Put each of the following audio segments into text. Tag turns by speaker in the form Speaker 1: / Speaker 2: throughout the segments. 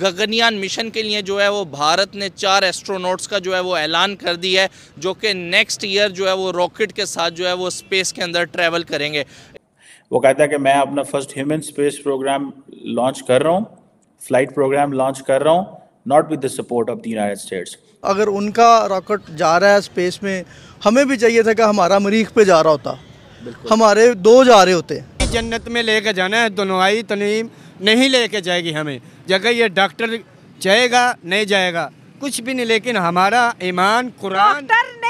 Speaker 1: Gaganyaan mission के लिए जो है वो भारत ने चार एस्ट्रोनॉट्स का जो है वो ऐलान कर दी है जो कि नेक्स्ट ईयर जो है वो रॉकेट के साथ जो है वो स्पेस के अंदर ट्रैवल करेंगे
Speaker 2: वो कहता है कि मैं अपना first human space programme launch कर रहा हूँ फ्लाइट प्रोग्राम लॉन्च कर रहा हूँ not with the support of the United States
Speaker 3: अगर उनका
Speaker 1: रॉकेट जा रहा है स्पेस में हमें भी चाहिए था कि हमारा मरीख पे जा रहा होता हमारे दो जा रहे होते
Speaker 3: जन्नत में लेके जाना है दुनवाई तनीम नहीं लेके जाएगी हमें जगह ये डॉक्टर जाएगा नहीं जाएगा कुछ भी नहीं लेकिन हमारा ईमान कुरान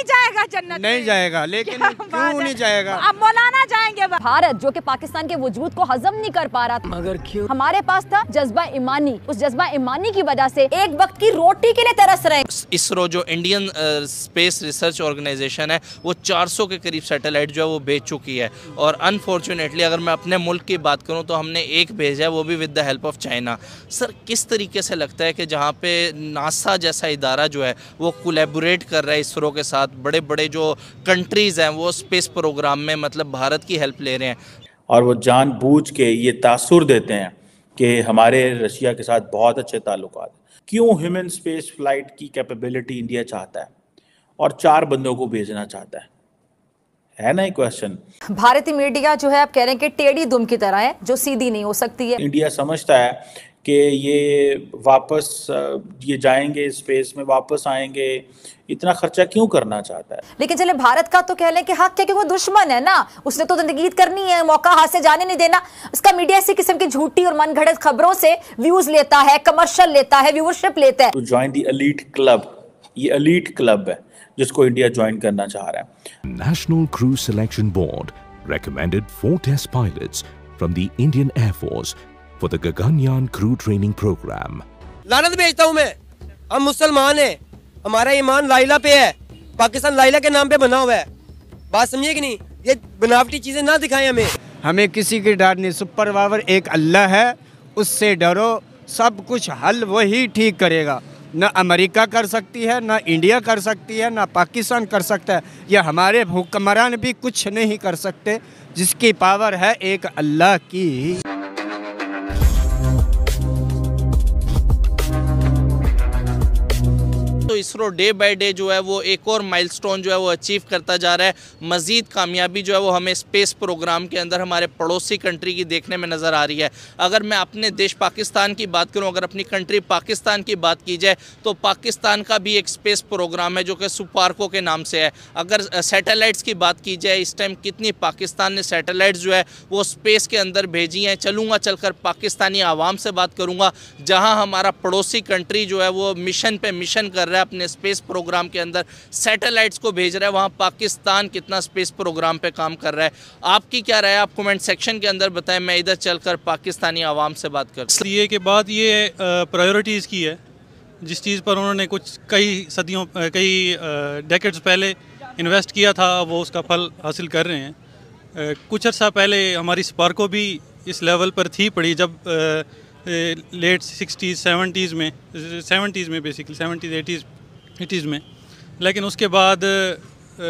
Speaker 4: नहीं जाएगा जन्नत नहीं जाएगा
Speaker 3: लेकिन क्यों नहीं जाएगा
Speaker 4: अब मौलाना जाएंगे भारत जो कि पाकिस्तान के वजूद को हजम नहीं कर पा रहा था मगर क्यों हमारे पास था जज्बा ईमानी उस जज्बा ईमानी की वजह से एक वक्त की रोटी के लिए तरस रहे
Speaker 1: इसरो जो इंडियन स्पेस रिसर्च ऑर्गेनाइजेशन है वो 400 के करीब सेटेलाइट जो है वो बेच चुकी है और अनफॉर्चुनेटली अगर मैं अपने मुल्क की बात करूँ तो हमने एक भेजा है वो भी with the help of China sir किस तरीके से लगता है कि जहाँ पे नासा जैसा इदारा जो है वो कोलेबोरेट कर रहा है इसरो के साथ साथ बड़े बड़े जो कंट्रीज़ हैं वो स्पेस प्रोग्राम में मतलब भारत की हेल्प ले रहे हैं
Speaker 2: और वो जानबूझ के ये तासुर देते हैं कि हमारे रशिया के साथ बहुत अच्छे ताल्लुक क्यों ह्यूमन स्पेस फ्लाइट की कैपेबिलिटी इंडिया चाहता है और चार बंदों को भेजना चाहता है है ना क्वेश्चन
Speaker 4: भारतीय मीडिया जो है आप कह रहे हैं कि टेढ़ी दुम की तरह है जो सीधी नहीं हो सकती है
Speaker 2: इंडिया समझता है कि ये वापस ये जाएंगे स्पेस में वापस आएंगे इतना खर्चा क्यों करना चाहता है
Speaker 4: लेकिन चले भारत का तो कह लें कि हक हाँ, है क्योंकि वो दुश्मन है ना उसने तो जिंदगी करनी है मौका हाथ से जाने नहीं देना उसका मीडिया ऐसी किस्म की झूठी और मनगढ़ंत खबरों से व्यूज लेता है कमर्शल लेता है व्यूअरशिप लेता है तो ज्वाइन दी अलीट क्लब
Speaker 2: ये अलीट क्लब है जिसको इंडिया ज्वाइन करना चाह रहा है
Speaker 1: national crews selection board recommended four test pilots from the Indian Air Force for the Gaganyaan crew training programme
Speaker 3: लानत भेजता हूँ मैं हम मुसलमान हैं हमारा ईमान लाइला पे है पाकिस्तान लाइला के नाम पे बना हुआ है बात समझिए कि नहीं ये बनावटी चीज़ें ना दिखाएं हमें हमें किसी की डर नहीं सुपर पावर एक अल्लाह है उससे डरो सब कुछ हल वही ठीक करेगा ना अमेरिका कर सकती है ना इंडिया कर सकती है ना पाकिस्तान कर सकता है या हमारे हुक्मरान भी कुछ नहीं कर सकते जिसकी पावर है एक अल्लाह की
Speaker 1: इसरो डे बाय डे जो है वो एक और माइलस्टोन जो है वो अचीव करता जा रहा है मज़ीद कामयाबी जो है वो हमें स्पेस प्रोग्राम के अंदर हमारे पड़ोसी कंट्री की देखने में नज़र आ रही है अगर मैं अपने देश पाकिस्तान की बात करूँ अगर अपनी कंट्री पाकिस्तान की बात की जाए तो पाकिस्तान का भी एक स्पेस प्रोग्राम है जो कि सुपार्को के नाम से है अगर सैटेलाइट्स की बात की जाए इस टाइम कितनी पाकिस्तान ने सेटेलाइट जो है वो स्पेस के अंदर भेजी हैं चलूँगा चलकर पाकिस्तानी आवाम से बात करूँगा जहाँ हमारा पड़ोसी कंट्री जो है वो मिशन पे मिशन कर रहा है अपने स्पेस प्रोग्राम के अंदर सैटेलाइट्स को भेज रहा है वहाँ पाकिस्तान कितना स्पेस प्रोग्राम पे काम कर रहा है आपकी क्या राय आप कमेंट सेक्शन के अंदर बताएं मैं इधर चलकर पाकिस्तानी आवाम से बात कर ए के बाद
Speaker 2: ये प्रायोरिटीज़ की है जिस चीज़ पर उन्होंने कुछ कई सदियों कई डेकेट्स पहले इन्वेस्ट किया था वो उसका फल हासिल कर रहे हैं कुछ अर्सा पहले हमारी स्पार्को भी इस लेवल पर थी पड़ी जब लेट सिक्सटीज़ सेवेंटीज़ में सेवेंटीज़ में बेसिकली सेवेंटीज़ एटीज़ एटीज़ में लेकिन उसके बाद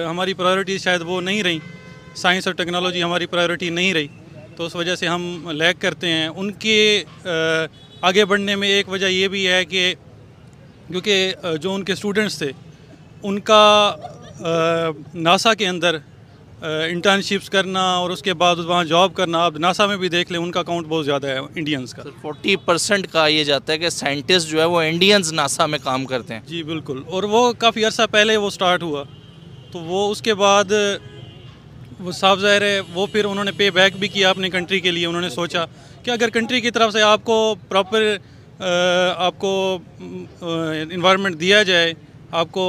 Speaker 2: हमारी प्रायोरिटी शायद वो नहीं रही साइंस और टेक्नोलॉजी हमारी प्रायोरिटी नहीं रही तो उस वजह से हम लैग करते हैं उनके आगे बढ़ने में एक वजह ये भी है कि क्योंकि जो उनके स्टूडेंट्स थे उनका नासा के अंदर इंटर्नशिप्स करना और उसके बाद वहाँ जॉब करना आप नासा में भी देख लें उनका अकाउंट बहुत ज़्यादा है इंडियंस का फोर्टी परसेंट कहा यह
Speaker 1: जाता है कि साइंटिस्ट जो है वो इंडियंस नासा में काम करते हैं
Speaker 2: जी बिल्कुल और वो काफ़ी अर्सा
Speaker 1: पहले वो स्टार्ट हुआ
Speaker 2: तो वो उसके बाद वो साफ जाहिर है वो फिर उन्होंने पे बैक भी किया अपनी कंट्री के लिए उन्होंने सोचा कि अगर कंट्री की तरफ से आपको प्रॉपर आपको इन्वायरमेंट दिया जाए आपको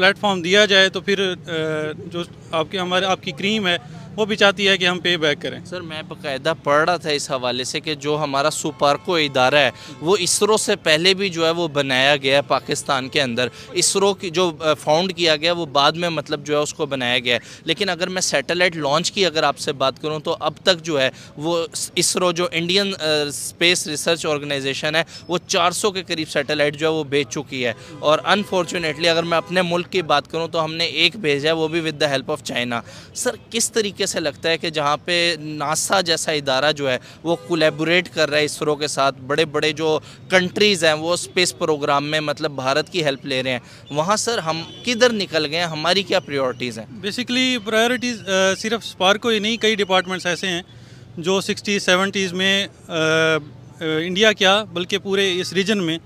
Speaker 1: प्लेटफॉर्म दिया जाए तो फिर जो आपके हमारे आपकी क्रीम है वो भी चाहती है कि हम पे बैक करें सर मैं बाकायदा पढ़ रहा था इस हवाले से कि जो हमारा सुपार्को इदारा है वो इसरो से पहले भी जो है वो बनाया गया है पाकिस्तान के अंदर इसरो की जो फाउंड किया गया वो बाद में मतलब जो है उसको बनाया गया है लेकिन अगर मैं सैटेलाइट लॉन्च की अगर आपसे बात करूँ तो अब तक जो है वो इसरो जो इंडियन स्पेस रिसर्च ऑर्गेनाइजेशन है वो चार के करीब सेटेलाइट जो है वो बेच चुकी है और अनफॉर्चुनेटली अगर मैं अपने मुल्क की बात करूँ तो हमने एक भेजा है वो भी with the help of China sir किस तरीके तरीके से लगता है कि जहाँ पे नासा जैसा इदारा जो है वो कोलेबोरेट कर रहा है इसरो के साथ बड़े बड़े जो कंट्रीज़ हैं वो स्पेस प्रोग्राम में मतलब भारत की हेल्प ले रहे हैं वहाँ सर हम किधर निकल गए हमारी क्या प्रायोरिटीज़ हैं
Speaker 2: बेसिकली प्रायोरिटीज़ सिर्फ स्पार को ही नहीं कई डिपार्टमेंट्स ऐसे हैं जो सिक्सटी सेवेंटीज़ में आ, इंडिया क्या बल्कि पूरे इस रीजन में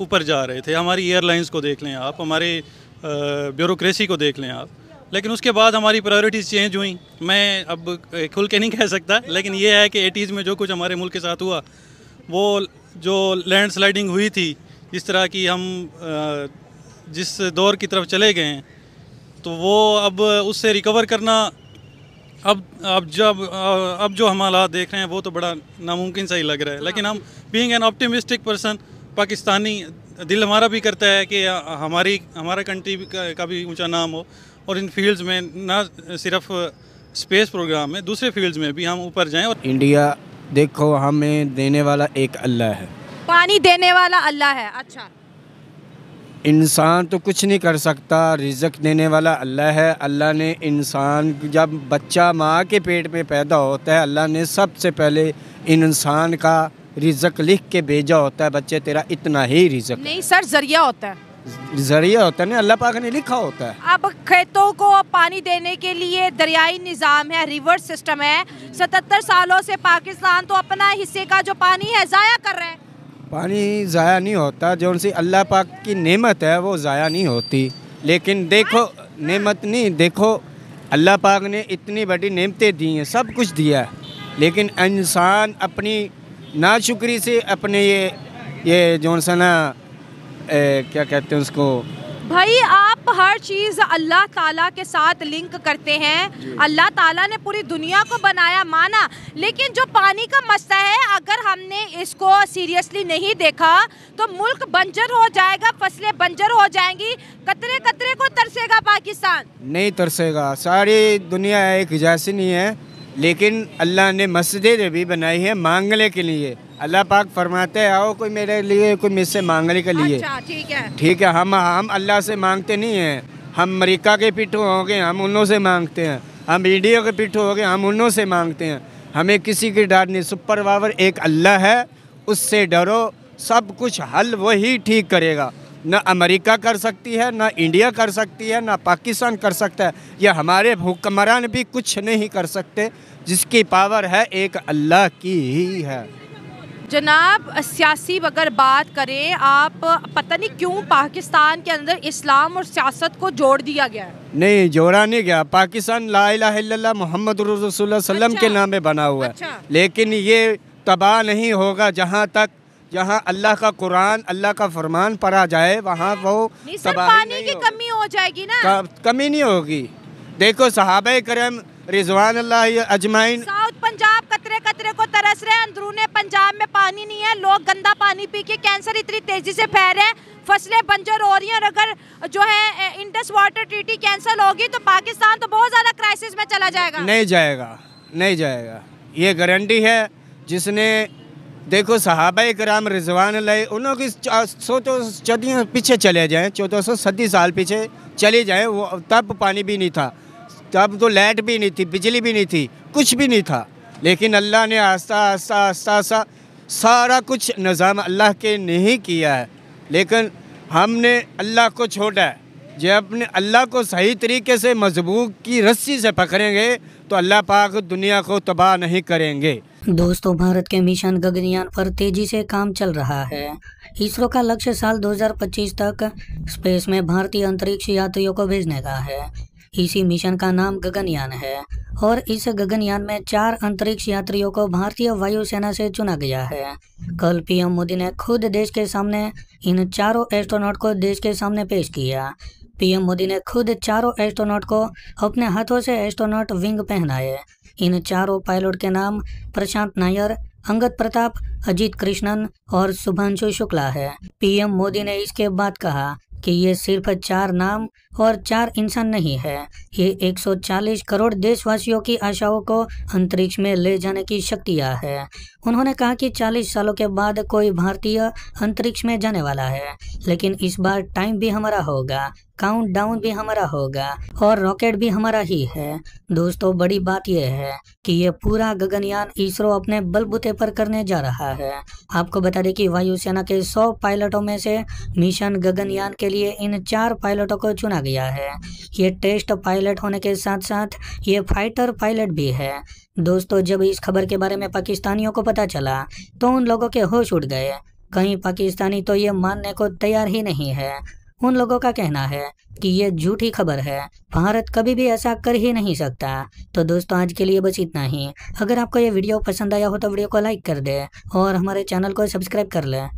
Speaker 2: ऊपर जा रहे थे हमारी एयरलाइंस को देख लें आप हमारे ब्यूरोसी को देख लें आप लेकिन उसके बाद हमारी प्रायोरिटीज़ चेंज हुई मैं अब खुल के नहीं कह सकता लेकिन ये है कि एटीज़ में जो कुछ हमारे मुल्क के साथ हुआ वो जो लैंड स्लाइडिंग हुई थी जिस तरह की हम जिस दौर की तरफ चले गए हैं तो वो अब उससे रिकवर करना अब अब जब अब जो हम हालात देख रहे हैं वो तो बड़ा नामुमकिन सा ही लग रहा है लेकिन हम being an optimistic person Pakistani दिल हमारा भी करता है कि हमारी हमारा कंट्री का, का भी ऊंचा नाम हो और इन फील्ड्स में न सिर्फ स्पेस प्रोग्राम है दूसरे फील्ड्स में भी हम ऊपर
Speaker 3: जाएं और इंडिया देखो हमें देने वाला एक अल्लाह है
Speaker 4: पानी देने वाला अल्लाह है अच्छा
Speaker 3: इंसान तो कुछ नहीं कर सकता रिजक देने वाला अल्लाह है अल्लाह ने इंसान जब बच्चा माँ के पेट में पैदा होता है अल्लाह ने सबसे पहले इंसान का रिजक लिख के भेजा होता है बच्चे तेरा इतना ही रिजक
Speaker 4: नहीं सर जरिया होता है
Speaker 3: जरिया होता है ना अल्लाह पाक ने लिखा होता है
Speaker 4: अब खेतों को पानी देने के लिए दरियाई निज़ाम है रिवर सिस्टम है सतहत्तर सालों से पाकिस्तान तो अपना हिस्से का जो पानी है ज़ाया कर रहे हैं
Speaker 3: पानी ज़ाया नहीं होता जो उनसे अल्लाह पाक की नेमत है वो ज़ाया नहीं होती लेकिन देखो नेमत नहीं देखो अल्लाह पाक ने इतनी बड़ी नेमतें दी हैं सब कुछ दिया है लेकिन इंसान अपनी शुक्री से अपने ये ये जो सा ना क्या कहते हैं उसको
Speaker 4: भाई आप हर चीज़ अल्लाह ताला के साथ लिंक करते हैं अल्लाह ताला ने पूरी दुनिया को बनाया माना लेकिन जो पानी का मसला है अगर हमने इसको सीरियसली नहीं देखा तो मुल्क बंजर हो जाएगा फसलें बंजर हो जाएंगी कतरे कतरे को तरसेगा पाकिस्तान
Speaker 3: नहीं तरसेगा सारी दुनिया एक जैसी नहीं है लेकिन अल्लाह ने मस्जिदें भी बनाई है मांगने के लिए अल्लाह पाक फरमाते हैं आओ कोई मेरे लिए कोई मुझसे मांगने के लिए अच्छा,
Speaker 4: ठीक है ठीक
Speaker 3: है हम हम अल्लाह से मांगते नहीं हैं हम अमेरिका के पिट्ठू हो गए हम उनों से मांगते हैं हम इंडिया के पिट्ठू हो गए हम उनों से मांगते हैं हमें किसी की डर नहीं सुपर पावर एक अल्लाह है उससे डरो सब कुछ हल वही ठीक करेगा ना अमेरिका कर सकती है ना इंडिया कर सकती है ना पाकिस्तान कर सकता है या हमारे हुक्मरान भी कुछ नहीं कर सकते जिसकी पावर है एक अल्लाह की ही है
Speaker 4: जनाब सियासी अगर बात करें आप पता नहीं क्यों पाकिस्तान के अंदर इस्लाम और सियासत को जोड़ दिया गया
Speaker 3: नहीं जोड़ा नहीं गया पाकिस्तान ला मोहम्मद अच्छा। के नाम में बना हुआ है अच्छा। लेकिन ये तबाह नहीं होगा जहाँ तक जहाँ अल्लाह का कुरान अल्लाह का फरमान पढ़ा जाए वहाँ वो पानी
Speaker 4: की कमी हो जाएगी ना
Speaker 3: कमी नहीं होगी देखो सहाब करम रिजवान अल्लाह अजमाइन
Speaker 4: तरस रहे हैं अंदरूने पंजाब में पानी नहीं है लोग गंदा पानी पी के कैंसर इतनी तेज़ी से फैल रहे हैं फसलें बंजर हो रही हैं और अगर जो है इंडस वाटर ट्रीटी कैंसल होगी तो पाकिस्तान तो बहुत ज़्यादा क्राइसिस में चला जाएगा नहीं जाएगा
Speaker 3: नहीं जाएगा ये गारंटी है जिसने देखो सहाबा कराम रिजवान लाए उन्होंने चौदह सदियों पीछे चले जाएँ चौदह सौ सदी साल पीछे चले जाएँ वो तब पानी भी नहीं था तब तो लाइट भी नहीं थी बिजली भी नहीं थी कुछ भी नहीं था लेकिन अल्लाह ने आस्ता आस्ता आस्ता आस्ता सारा कुछ निज़ाम अल्लाह के नहीं किया है लेकिन हमने अल्लाह को छोड़ा है जब अपने अल्लाह को सही तरीके से मजबूत की रस्सी से पकड़ेंगे तो अल्लाह पाक दुनिया को तबाह नहीं करेंगे
Speaker 5: दोस्तों भारत के मिशन गगनयान पर तेजी से काम चल रहा है इसरो का लक्ष्य साल 2025 तक स्पेस में भारतीय अंतरिक्ष यात्रियों को भेजने का है इसी मिशन का नाम गगनयान है और इस गगनयान में चार अंतरिक्ष यात्रियों को भारतीय वायुसेना से चुना गया है कल पीएम मोदी ने खुद देश के सामने इन चारों एस्ट्रोनॉट को देश के सामने पेश किया पीएम मोदी ने खुद चारों एस्ट्रोनॉट को अपने हाथों से एस्ट्रोनॉट विंग पहनाए इन चारों पायलट के नाम प्रशांत नायर अंगद प्रताप अजीत कृष्णन और शुभांशु शुक्ला है पीएम मोदी ने इसके बाद कहा कि ये सिर्फ चार नाम और चार इंसान नहीं है ये 140 करोड़ देशवासियों की आशाओं को अंतरिक्ष में ले जाने की शक्तियाँ है उन्होंने कहा कि 40 सालों के बाद कोई भारतीय अंतरिक्ष में जाने वाला है लेकिन इस बार टाइम भी हमारा होगा काउंट डाउन भी हमारा होगा और रॉकेट भी हमारा ही है दोस्तों बड़ी बात यह है कि ये पूरा गगनयान इसरो अपने बलबूते पर करने जा रहा है आपको बता दें कि वायुसेना के 100 पायलटों में से मिशन गगनयान के लिए इन चार पायलटों को चुना गया है ये टेस्ट पायलट होने के साथ साथ ये फाइटर पायलट भी है दोस्तों जब इस खबर के बारे में पाकिस्तानियों को पता चला तो उन लोगों के होश उड़ गए कहीं पाकिस्तानी तो ये मानने को तैयार ही नहीं है उन लोगों का कहना है कि ये झूठी खबर है भारत कभी भी ऐसा कर ही नहीं सकता तो दोस्तों आज के लिए बस इतना ही अगर आपको ये वीडियो पसंद आया हो तो वीडियो को लाइक कर दे और हमारे चैनल को सब्सक्राइब कर लें